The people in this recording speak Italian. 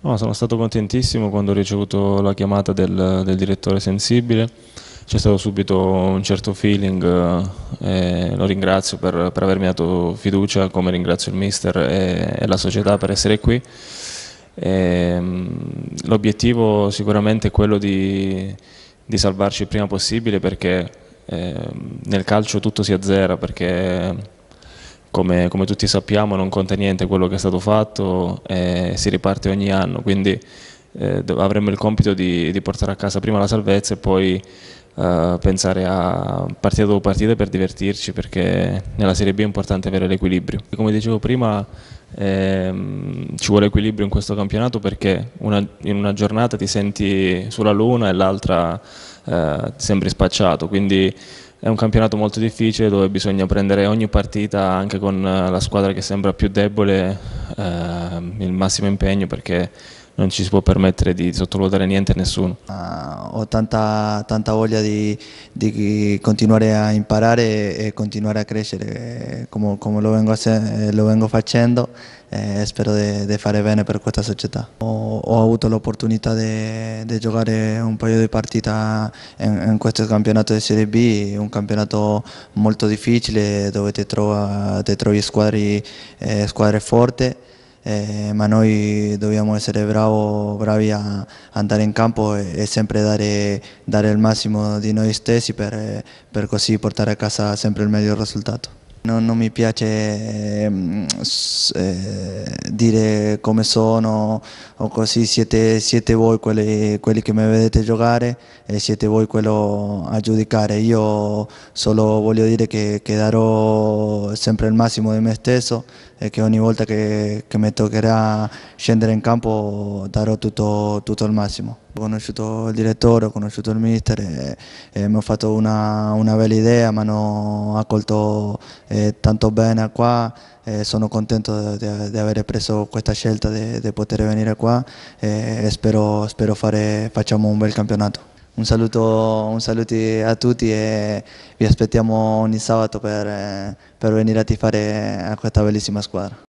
No, sono stato contentissimo quando ho ricevuto la chiamata del, del direttore sensibile, c'è stato subito un certo feeling, eh, lo ringrazio per, per, avermi dato fiducia, come ringrazio il mister e, e la società per essere qui. Ehm, l'obiettivo sicuramente è quello di, di, salvarci il prima possibile perché eh, nel calcio tutto si azzera, perché come, come, tutti sappiamo non conta niente quello che è stato fatto e si riparte ogni anno, quindi eh, avremo il compito di, di, portare a casa prima la salvezza e poi eh, pensare a partita dopo partita per divertirci perché nella Serie B è importante avere l'equilibrio. Come dicevo prima ehm, ci vuole equilibrio in questo campionato perché una, in una giornata ti senti sulla luna e l'altra eh, ti sembri spacciato, quindi è un campionato molto difficile dove bisogna prendere ogni partita anche con eh, la squadra che sembra più debole eh, il massimo impegno perché non ci si può permettere di sottovalutare niente a nessuno. Uh, ho tanta, tanta voglia di, di, continuare a imparare e, continuare a crescere, eh, come, come lo, vengo eh, lo, vengo facendo eh, e spero di fare bene per questa società. Ho, ho avuto l'opportunità di giocare un paio di partite in, in, questo campionato di Serie B, un campionato molto difficile dove ti, trova, ti trovi squadre forti. eh, ma noi dobbiamo essere bravo, bravi a andare in campo e, siempre dar dare, eh, dare, il massimo di noi stessi per, eh, per così a casa siempre el medio resultado. Non, non, mi piace mm, eh, dire come sono o così, siete, siete voi quelli, quelli, che mi vedete giocare e siete voi quello a giudicare. Io solo voglio dire che, che darò sempre il massimo di me stesso e che ogni volta che, che mi toccherà scendere in campo darò tutto, tutto il massimo. Ho conosciuto il direttore, ho conosciuto il mister e, e mi ho fatto una, una bella idea, mi hanno accolto eh, tanto bene qua e sono contento di aver preso questa scelta di poter venire qua e, e spero, spero fare, facciamo un bel campionato. Un saluto, un saluto, a tutti e vi aspettiamo ogni sabato per, eh, per venire a tifare a questa bellissima squadra.